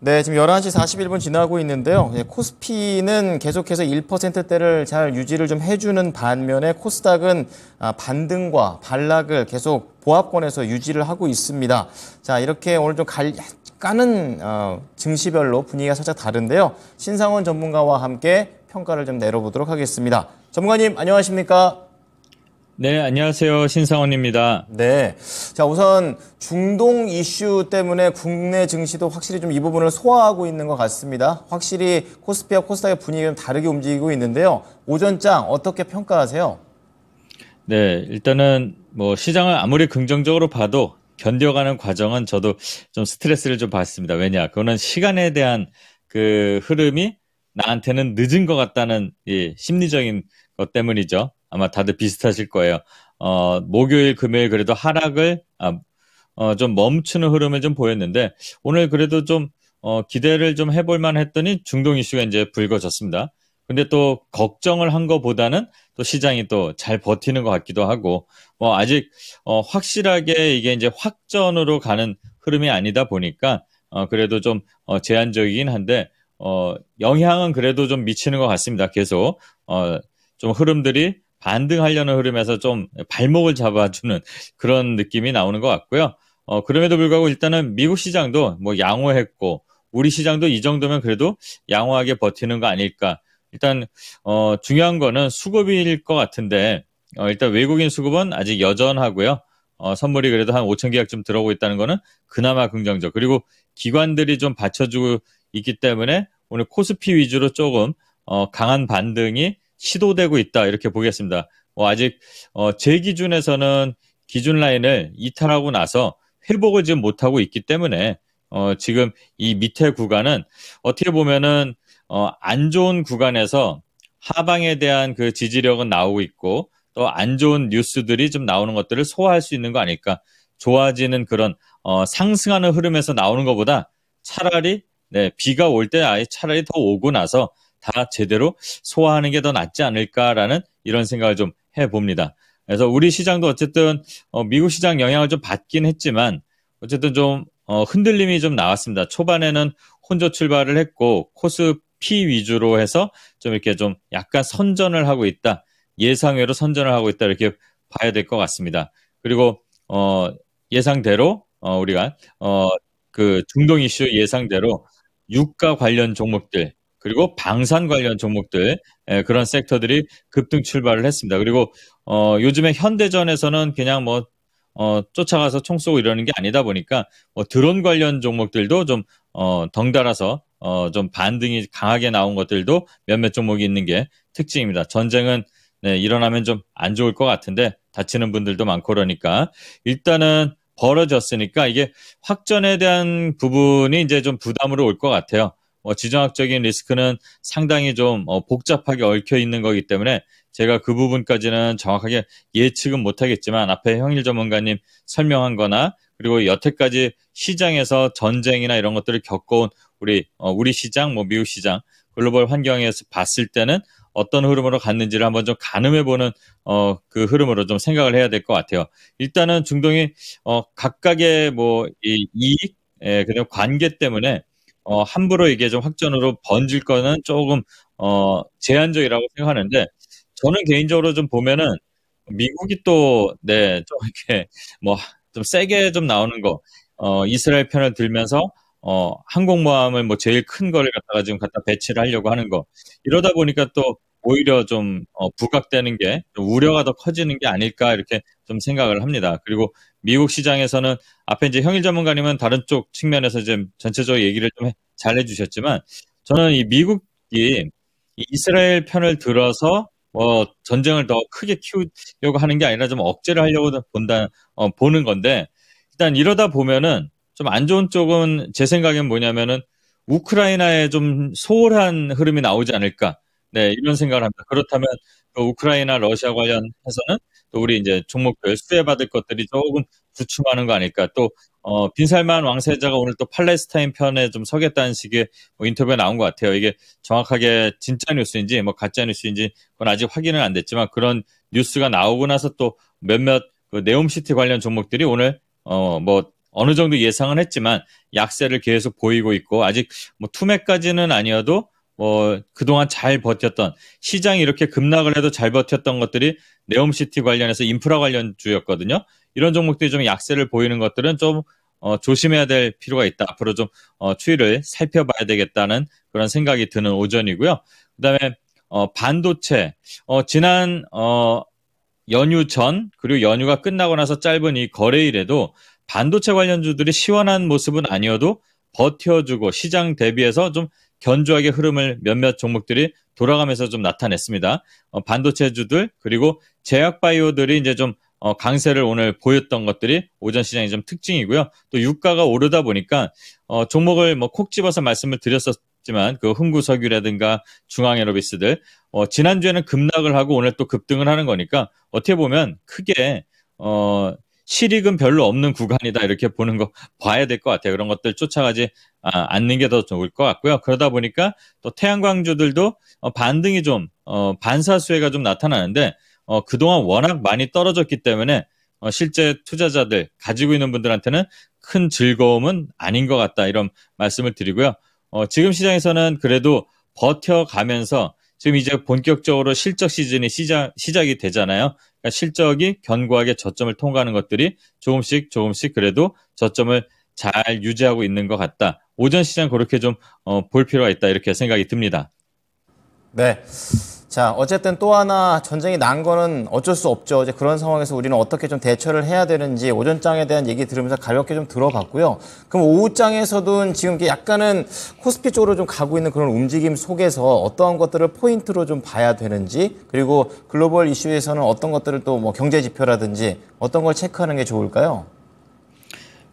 네, 지금 11시 41분 지나고 있는데요. 예, 코스피는 계속해서 1%대를 잘 유지를 좀 해주는 반면에 코스닥은 아, 반등과 반락을 계속 보합권에서 유지를 하고 있습니다. 자, 이렇게 오늘 좀 갈, 까는 어, 증시별로 분위기가 살짝 다른데요. 신상원 전문가와 함께 평가를 좀 내려보도록 하겠습니다. 전문가님, 안녕하십니까? 네, 안녕하세요. 신상원입니다. 네. 자, 우선 중동 이슈 때문에 국내 증시도 확실히 좀 이 부분을 소화하고 있는 것 같습니다. 확실히 코스피와 코스닥의 분위기는 다르게 움직이고 있는데요. 오전장 어떻게 평가하세요? 네, 일단은 뭐 시장을 아무리 긍정적으로 봐도 견뎌가는 과정은 저도 좀 스트레스를 좀 받습니다. 왜냐? 그거는 시간에 대한 그 흐름이 나한테는 늦은 것 같다는 이 예, 심리적인 것 때문이죠. 아마 다들 비슷하실 거예요. 어, 목요일, 금요일 그래도 하락을 아, 어, 좀 멈추는 흐름을 좀 보였는데 오늘 그래도 좀 어, 기대를 좀 해볼만 했더니 중동 이슈가 이제 불거졌습니다. 근데 또 걱정을 한 것보다는 또 시장이 또 잘 버티는 것 같기도 하고 뭐 아직 어, 확실하게 이게 이제 확전으로 가는 흐름이 아니다 보니까 어, 그래도 좀 어, 제한적이긴 한데 어, 영향은 그래도 좀 미치는 것 같습니다. 계속 어, 좀 흐름들이 반등하려는 흐름에서 좀 발목을 잡아주는 그런 느낌이 나오는 것 같고요. 어, 그럼에도 불구하고 일단은 미국 시장도 뭐 양호했고 우리 시장도 이 정도면 그래도 양호하게 버티는 거 아닐까. 일단 어, 중요한 거는 수급일 것 같은데 어, 일단 외국인 수급은 아직 여전하고요. 어, 선물이 그래도 한 5천 계약쯤 들어오고 있다는 거는 그나마 긍정적. 그리고 기관들이 좀 받쳐주고 있기 때문에 오늘 코스피 위주로 조금 어, 강한 반등이 시도되고 있다 이렇게 보겠습니다. 어, 아직 어, 제 기준에서는 기준 라인을 이탈하고 나서 회복을 지금 못하고 있기 때문에 어, 지금 이 밑에 구간은 어떻게 보면은 어, 안 좋은 구간에서 하방에 대한 그 지지력은 나오고 있고 또 안 좋은 뉴스들이 좀 나오는 것들을 소화할 수 있는 거 아닐까 좋아지는 그런 어, 상승하는 흐름에서 나오는 것보다 차라리 네, 비가 올 때 아예 차라리 더 오고 나서 다 제대로 소화하는 게 더 낫지 않을까라는 이런 생각을 좀 해봅니다. 그래서 우리 시장도 어쨌든 어, 미국 시장 영향을 좀 받긴 했지만 어쨌든 좀 어, 흔들림이 좀 나왔습니다. 초반에는 혼조 출발을 했고 코스피 위주로 해서 좀 이렇게 좀 약간 선전을 하고 있다. 예상외로 선전을 하고 있다 이렇게 봐야 될 것 같습니다. 그리고 어, 예상대로 어, 우리가 어, 그 중동 이슈 예상대로 유가 관련 종목들 그리고 방산 관련 종목들 예, 그런 섹터들이 급등 출발을 했습니다. 그리고 어, 요즘에 현대전에서는 그냥 뭐 어, 쫓아가서 총 쏘고 이러는 게 아니다 보니까 뭐 드론 관련 종목들도 좀 어, 덩달아서 어, 좀 반등이 강하게 나온 것들도 몇몇 종목이 있는 게 특징입니다. 전쟁은 네, 일어나면 좀 안 좋을 것 같은데 다치는 분들도 많고 그러니까 일단은 벌어졌으니까 이게 확전에 대한 부분이 이제 좀 부담으로 올 것 같아요. 뭐 지정학적인 리스크는 상당히 좀 어, 복잡하게 얽혀 있는 거기 때문에 제가 그 부분까지는 정확하게 예측은 못하겠지만 앞에 형일 전문가님 설명한 거나 그리고 여태까지 시장에서 전쟁이나 이런 것들을 겪어온 우리 어, 우리 시장 뭐 미국 시장 글로벌 환경에서 봤을 때는 어떤 흐름으로 갔는지를 한번 좀 가늠해 보는 어, 그 흐름으로 좀 생각을 해야 될 것 같아요. 일단은 중동이 어, 각각의 뭐 이, 이익 예, 그다음 관계 때문에 어, 함부로 이게 좀 확전으로 번질 거는 조금 어, 제한적이라고 생각하는데 저는 개인적으로 좀 보면은 미국이 또, 네, 좀 이렇게 뭐 좀 세게 좀 나오는 거, 어, 이스라엘 편을 들면서 어, 항공모함을 뭐 제일 큰 거를 갖다가 지금 갖다 배치를 하려고 하는 거. 이러다 보니까 또 오히려 좀 어, 부각되는 게 우려가 더 커지는 게 아닐까 이렇게 좀 생각을 합니다. 그리고 미국 시장에서는 앞에 이제 형일 전문가님은 다른 쪽 측면에서 좀 전체적으로 얘기를 좀 잘 해주셨지만 저는 이 미국이 이스라엘 편을 들어서 어, 전쟁을 더 크게 키우려고 하는 게 아니라 좀 억제를 하려고 본다 어, 보는 건데 일단 이러다 보면은 좀 안 좋은 쪽은 제 생각엔 뭐냐면은 우크라이나에 좀 소홀한 흐름이 나오지 않을까. 네, 이런 생각을 합니다. 그렇다면 또 우크라이나 러시아 관련해서는 또 우리 이제 종목별 수혜받을 것들이 조금 주춤하는 거 아닐까. 또 어, 빈살만 왕세자가 오늘 또 팔레스타인 편에 좀 서겠다는 식의 뭐인터뷰에 나온 것 같아요. 이게 정확하게 진짜 뉴스인지 뭐 가짜 뉴스인지 그건 아직 확인은 안 됐지만 그런 뉴스가 나오고 나서 또 몇몇 그 네옴시티 관련 종목들이 오늘 어 뭐 어느 정도 예상은 했지만 약세를 계속 보이고 있고 아직 뭐 투매까지는 아니어도 뭐 그동안 잘 버텼던 시장이 이렇게 급락을 해도 잘 버텼던 것들이 네옴시티 관련해서 인프라 관련 주였거든요. 이런 종목들이 좀 약세를 보이는 것들은 좀 어, 조심해야 될 필요가 있다. 앞으로 좀 어, 추이를 살펴봐야 되겠다는 그런 생각이 드는 오전이고요. 그다음에 어, 반도체 어, 지난 어, 연휴 전 그리고 연휴가 끝나고 나서 짧은 이 거래일에도 반도체 관련주들이 시원한 모습은 아니어도 버텨주고 시장 대비해서 좀 견조하게 흐름을 몇몇 종목들이 돌아가면서 좀 나타냈습니다. 어, 반도체주들 그리고 제약바이오들이 이제 좀 어, 강세를 오늘 보였던 것들이 오전 시장이좀 특징이고요. 또 유가가 오르다 보니까 어, 종목을 뭐 콕 집어서 말씀을 드렸었지만 그 흥구석유라든가 중앙에로비스들 어, 지난주에는 급락을 하고 오늘 또 급등을 하는 거니까 어떻게 보면 크게 어, 실익은 별로 없는 구간이다 이렇게 보는 거 봐야 될 것 같아요. 그런 것들 쫓아가지 아, 않는 게 더 좋을 것 같고요. 그러다 보니까 또 태양광주들도 어, 반등이 좀 어, 반사 수혜가 좀 나타나는데 어, 그동안 워낙 많이 떨어졌기 때문에 실제 투자자들 가지고 있는 분들한테는 큰 즐거움은 아닌 것 같다 이런 말씀을 드리고요. 지금 시장에서는 그래도 버텨가면서 지금 이제 본격적으로 실적 시즌이 시작, 시작이 되잖아요. 그러니까 실적이 견고하게 저점을 통과하는 것들이 조금씩 조금씩 그래도 저점을 잘 유지하고 있는 것 같다. 오전 시장 그렇게 좀볼 어, 필요가 있다 이렇게 생각이 듭니다. 네. 자, 어쨌든 또 하나 전쟁이 난 거는 어쩔 수 없죠. 이제 그런 상황에서 우리는 어떻게 좀 대처를 해야 되는지 오전장에 대한 얘기 들으면서 가볍게 좀 들어봤고요. 그럼 오후장에서도 지금 이게 약간은 코스피 쪽으로 좀 가고 있는 그런 움직임 속에서 어떠한 것들을 포인트로 좀 봐야 되는지 그리고 글로벌 이슈에서는 어떤 것들을 또 뭐 경제 지표라든지 어떤 걸 체크하는 게 좋을까요?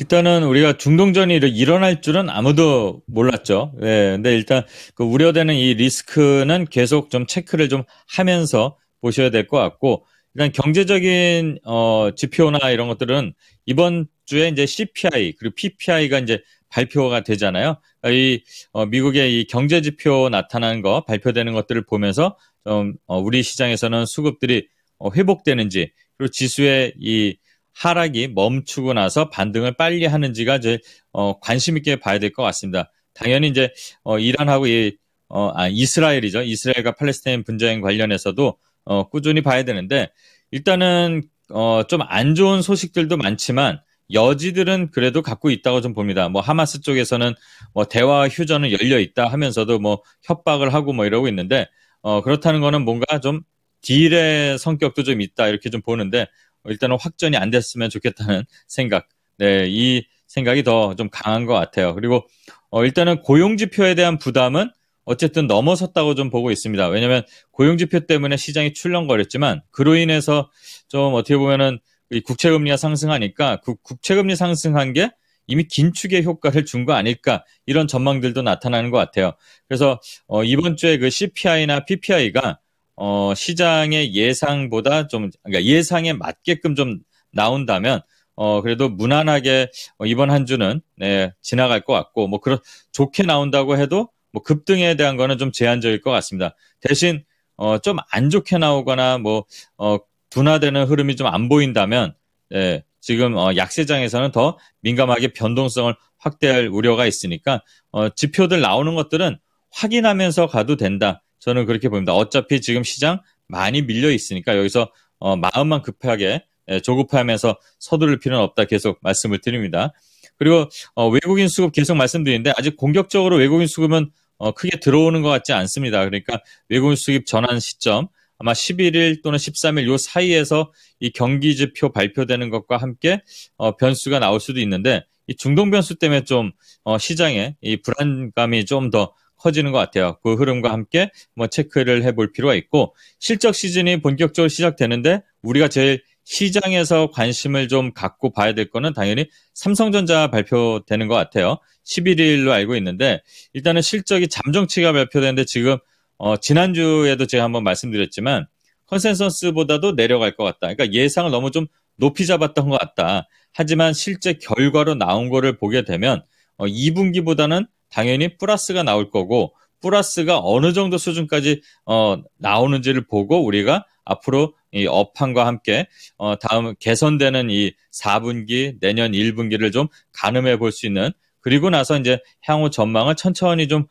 일단은 우리가 중동전이 일어날 줄은 아무도 몰랐죠. 예. 네, 근데 일단 그 우려되는 이 리스크는 계속 좀 체크를 좀 하면서 보셔야 될 것 같고 일단 경제적인 어 지표나 이런 것들은 이번 주에 이제 CPI 그리고 PPI가 이제 발표가 되잖아요. 그러니까 이 어, 미국의 이 경제 지표 나타난거 발표되는 것들을 보면서 좀 어, 우리 시장에서는 수급들이 어, 회복되는지 그리고 지수의 이 하락이 멈추고 나서 반등을 빨리 하는지가 제 어, 관심 있게 봐야 될 것 같습니다. 당연히 이제 어, 이란하고 이, 어, 아, 이스라엘이죠. 이스라엘과 팔레스타인 분쟁 관련해서도 어, 꾸준히 봐야 되는데 일단은 어, 좀 안 좋은 소식들도 많지만 여지들은 그래도 갖고 있다고 좀 봅니다. 뭐 하마스 쪽에서는 뭐 대화 휴전은 열려 있다 하면서도 뭐 협박을 하고 뭐 이러고 있는데 어, 그렇다는 거는 뭔가 좀 딜의 성격도 좀 있다 이렇게 좀 보는데 일단은 확전이 안 됐으면 좋겠다는 생각. 네, 이 생각이 더 좀 강한 것 같아요. 그리고 어, 일단은 고용지표에 대한 부담은 어쨌든 넘어섰다고 좀 보고 있습니다. 왜냐하면 고용지표 때문에 시장이 출렁거렸지만 그로 인해서 좀 어떻게 보면은 국채금리가 상승하니까 그 국채금리 상승한 게 이미 긴축의 효과를 준 거 아닐까 이런 전망들도 나타나는 것 같아요. 그래서 어, 이번 주에 그 CPI나 PPI가 어, 시장의 예상보다 좀 그러니까 예상에 맞게끔 좀 나온다면 어, 그래도 무난하게 이번 한 주는 네, 지나갈 것 같고 뭐 그런 좋게 나온다고 해도 뭐 급등에 대한 거는 좀 제한적일 것 같습니다. 대신 어, 좀 안 좋게 나오거나 뭐 어, 둔화되는 흐름이 좀 안 보인다면 예, 지금 어, 약세장에서는 더 민감하게 변동성을 확대할 우려가 있으니까 어, 지표들 나오는 것들은 확인하면서 가도 된다. 저는 그렇게 봅니다. 어차피 지금 시장 많이 밀려 있으니까 여기서 어, 마음만 급하게 예, 조급하면서 서두를 필요는 없다 계속 말씀을 드립니다. 그리고 어, 외국인 수급 계속 말씀드리는데 아직 공격적으로 외국인 수급은 어, 크게 들어오는 것 같지 않습니다. 그러니까 외국인 수급 전환 시점 아마 11일 또는 13일 요 사이에서 이 경기 지표 발표되는 것과 함께 어, 변수가 나올 수도 있는데 이 중동 변수 때문에 좀 어, 시장에 이 불안감이 좀더 커지는 것 같아요. 그 흐름과 함께 뭐 체크를 해볼 필요가 있고 실적 시즌이 본격적으로 시작되는데 우리가 제일 시장에서 관심을 좀 갖고 봐야 될 거는 당연히 삼성전자 발표되는 것 같아요. 11일로 알고 있는데 일단은 실적이 잠정치가 발표되는데 지금 어 지난주에도 제가 한번 말씀드렸지만 컨센서스보다도 내려갈 것 같다. 그러니까 예상을 너무 좀 높이 잡았던 것 같다. 하지만 실제 결과로 나온 거를 보게 되면 어 2분기보다는 당연히 플러스가 나올 거고 플러스가 어느 정도 수준까지 어, 나오는지를 보고 우리가 앞으로 이 업황과 함께 어, 다음 개선되는 이 4분기 내년 1분기를 좀 가늠해 볼 수 있는 그리고 나서 이제 향후 전망을 천천히 좀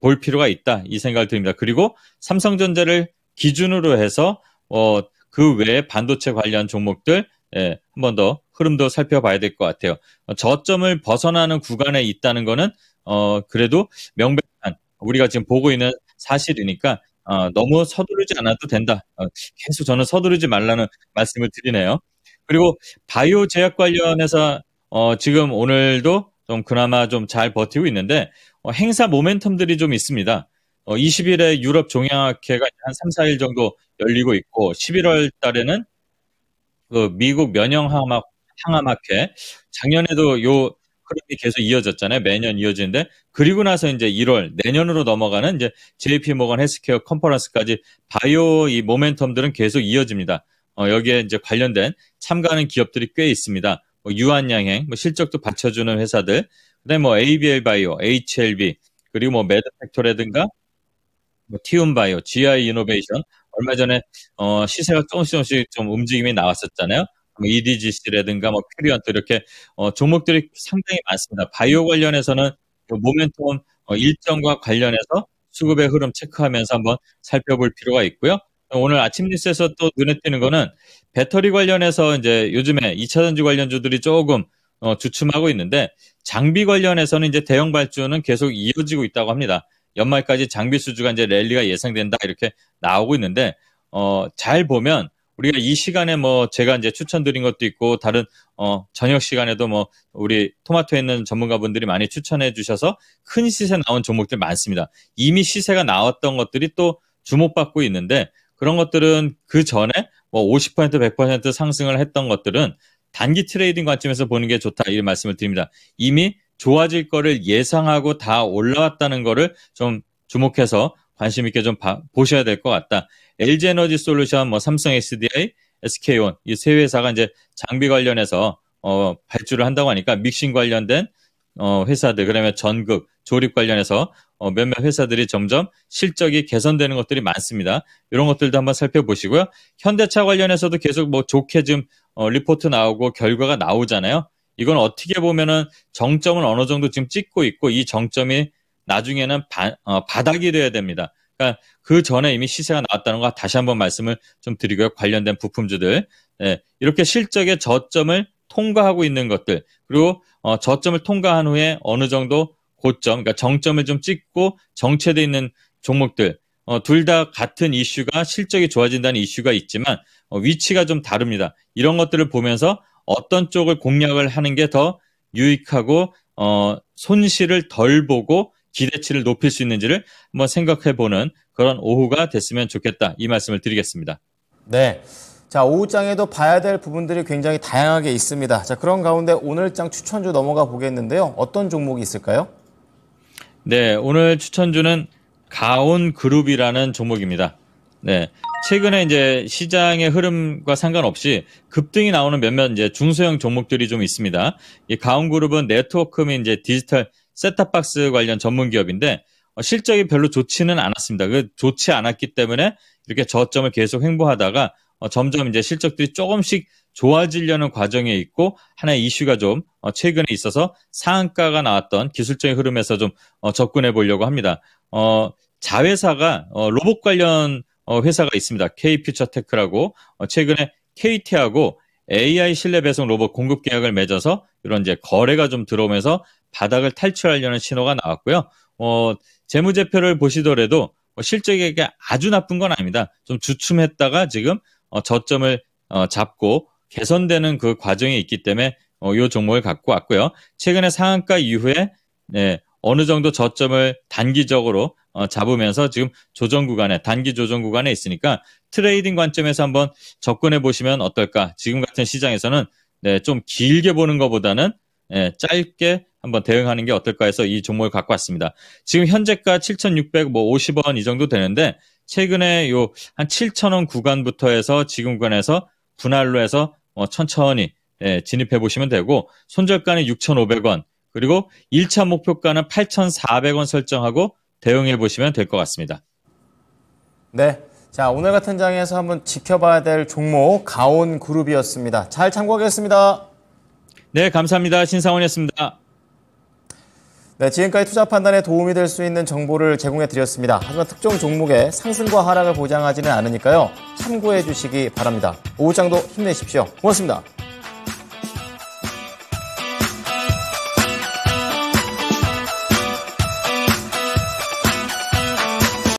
볼 필요가 있다 이 생각을 드립니다. 그리고 삼성전자를 기준으로 해서 어, 그 외에 반도체 관련 종목들 예, 한번 더 흐름도 살펴봐야 될 것 같아요. 저점을 벗어나는 구간에 있다는 거는 어, 그래도 명백한 우리가 지금 보고 있는 사실이니까 어, 너무 서두르지 않아도 된다. 어, 계속 저는 서두르지 말라는 말씀을 드리네요. 그리고 바이오 제약 관련해서 어, 지금 오늘도 좀 그나마 좀 잘 버티고 있는데 어, 행사 모멘텀들이 좀 있습니다. 어, 20일에 유럽 종양학회가 한 3, 4일 정도 열리고 있고 11월 달에는 그 미국 면역항암 항암학회 작년에도 요 흐름이 계속 이어졌잖아요. 매년 이어지는데 그리고 나서 이제 1월 내년으로 넘어가는 이제 JP 모건 헬스케어 컨퍼런스까지 바이오 이 모멘텀들은 계속 이어집니다. 어, 여기에 이제 관련된 참가하는 기업들이 꽤 있습니다. 뭐 유한양행, 뭐 실적도 받쳐주는 회사들, 그다음에 뭐 ABL 바이오, HLB, 그리고 뭐 메드팩토라든가 뭐 티움바이오, GI 이노베이션 얼마 전에 어, 시세가 조금씩 조금씩 좀 움직임이 나왔었잖아요. EDGC라든가 뭐 큐리언트 e 뭐 이렇게 어, 종목들이 상당히 많습니다. 바이오 관련해서는 그 모멘텀 어, 일정과 관련해서 수급의 흐름 체크하면서 한번 살펴볼 필요가 있고요. 오늘 아침 뉴스에서 또 눈에 띄는 거는 배터리 관련해서 이제 요즘에 2차 전지 관련주들이 조금 어, 주춤하고 있는데 장비 관련해서는 이제 대형 발주는 계속 이어지고 있다고 합니다. 연말까지 장비 수주가 이제 랠리가 예상된다 이렇게 나오고 있는데 어, 잘 보면 우리가 이 시간에 뭐 제가 이제 추천드린 것도 있고 다른 어 저녁 시간에도 뭐 우리 토마토에 있는 전문가분들이 많이 추천해 주셔서 큰 시세 나온 종목들 많습니다. 이미 시세가 나왔던 것들이 또 주목받고 있는데 그런 것들은 그 전에 뭐 50% 100% 상승을 했던 것들은 단기 트레이딩 관점에서 보는 게 좋다 이런 말씀을 드립니다. 이미 좋아질 거를 예상하고 다 올라왔다는 거를 좀 주목해서 관심 있게 좀 봐, 보셔야 될 것 같다. LG 에너지 솔루션, 뭐 삼성 SDI, SK온 이세 회사가 이제 장비 관련해서 어, 발주를 한다고 하니까 믹싱 관련된 어, 회사들 그러면 전극 조립 관련해서 어, 몇몇 회사들이 점점 실적이 개선되는 것들이 많습니다. 이런 것들도 한번 살펴보시고요. 현대차 관련해서도 계속 뭐 좋게 좀 어, 리포트 나오고 결과가 나오잖아요. 이건 어떻게 보면은 정점은 어느 정도 지금 찍고 있고 이 정점이 나중에는 바, 어, 바닥이 돼야 됩니다. 그러니까 그 전에 이미 시세가 나왔다는 거 다시 한번 말씀을 좀 드리고요. 관련된 부품주들. 예, 이렇게 실적의 저점을 통과하고 있는 것들. 그리고 어, 저점을 통과한 후에 어느 정도 고점, 그러니까 정점을 좀 찍고 정체돼 있는 종목들. 어, 둘다 같은 이슈가 실적이 좋아진다는 이슈가 있지만 어, 위치가 좀 다릅니다. 이런 것들을 보면서 어떤 쪽을 공략을 하는 게 더 유익하고 어, 손실을 덜 보고 기대치를 높일 수 있는지를 한번 생각해 보는 그런 오후가 됐으면 좋겠다. 이 말씀을 드리겠습니다. 네. 자, 오후장에도 봐야 될 부분들이 굉장히 다양하게 있습니다. 자, 그런 가운데 오늘장 추천주 넘어가 보겠는데요. 어떤 종목이 있을까요? 네, 오늘 추천주는 가온 그룹이라는 종목입니다. 네. 최근에 이제 시장의 흐름과 상관없이 급등이 나오는 몇몇 이제 중소형 종목들이 좀 있습니다. 이 가온 그룹은 네트워크 및 이제 디지털 셋탑박스 관련 전문 기업인데 어, 실적이 별로 좋지는 않았습니다. 그 좋지 않았기 때문에 이렇게 저점을 계속 횡보하다가 어, 점점 이제 실적들이 조금씩 좋아지려는 과정에 있고 하나의 이슈가 좀 어, 최근에 있어서 상한가가 나왔던 기술적인 흐름에서 좀 접근해 보려고 합니다. 어, 자회사가 로봇 관련 회사가 있습니다. K퓨처테크라고 최근에 KT하고 AI 실내 배송 로봇 공급 계약을 맺어서 이런 이제 거래가 좀 들어오면서 바닥을 탈출하려는 신호가 나왔고요. 어, 재무제표를 보시더라도 뭐 실적이 아주 나쁜 건 아닙니다. 좀 주춤했다가 지금 어, 저점을 어, 잡고 개선되는 그 과정이 있기 때문에 어, 이 종목을 갖고 왔고요. 최근에 상한가 이후에 네, 어느 정도 저점을 단기적으로 어, 잡으면서 지금 조정 구간에 단기 조정 구간에 있으니까 트레이딩 관점에서 한번 접근해 보시면 어떨까? 지금 같은 시장에서는 네, 좀 길게 보는 것보다는 예, 짧게 한번 대응하는 게 어떨까 해서 이 종목을 갖고 왔습니다. 지금 현재가 7,650원 뭐 이 정도 되는데 최근에 요 한 7,000원 구간부터 해서 지금 구간에서 분할로 해서 어, 천천히 예, 진입해 보시면 되고 손절가는 6,500원 그리고 1차 목표가는 8,400원 설정하고 대응해 보시면 될 것 같습니다. 네. 자, 오늘 같은 장에서 한번 지켜봐야 될 종목 가온 그룹이었습니다. 잘 참고하겠습니다. 네, 감사합니다. 신상원이었습니다. 네, 지금까지 투자 판단에 도움이 될 수 있는 정보를 제공해 드렸습니다. 하지만 특정 종목의 상승과 하락을 보장하지는 않으니까요. 참고해 주시기 바랍니다. 오후장도 힘내십시오. 고맙습니다.